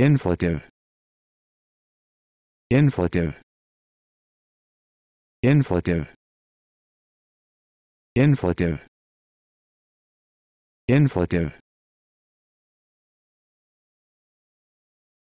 inflative inflative inflative inflative inflative